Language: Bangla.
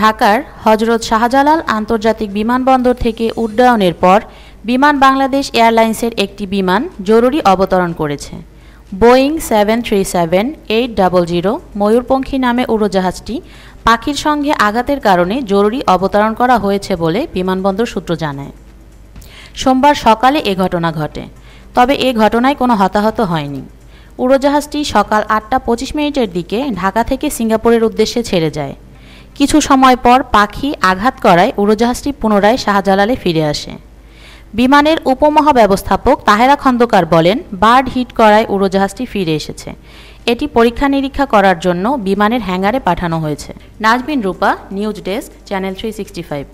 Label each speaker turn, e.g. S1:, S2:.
S1: ঢাকার হজরত শাহজালাল আন্তর্জাতিক বিমানবন্দর থেকে উড্ডয়নের পর বিমান বাংলাদেশ এয়ারলাইন্সের একটি বিমান জরুরি অবতরণ করেছে Boeing seven three seven eight double zero Mayurpankhi নামে উড়োজাহাজটি পাখির সঙ্গে আঘাতের কারণে জরুরি অবতরণ করা হয়েছে বলে বিমানবন্দর সূত্র জানায় সোমবার সকালে এ ঘটনা ঘটে তবে এ ঘটনায় কোনো হতাহত হয়নি উড়োজাহাজটি সকাল আটটা পঁচিশ মিনিটের দিকে ঢাকা থেকে সিঙ্গাপুরের উদ্দেশ্যে ছেড়ে যায় কিছু সময় পর পাখি আঘাত করায় উড়োজাহাজটি পুনরায় শাহজালালে ফিরে আসে বিমানের উপমহাব্যবস্থাপক তাহেরা খন্দকার বলেন বার্ড হিট করায় উড়োজাহাজটি ফিরে এসেছে এটি পরীক্ষা নিরীক্ষা করার জন্য বিমানের হ্যাঙ্গারে পাঠানো হয়েছে Nazbin Rupa news desk channel three sixty five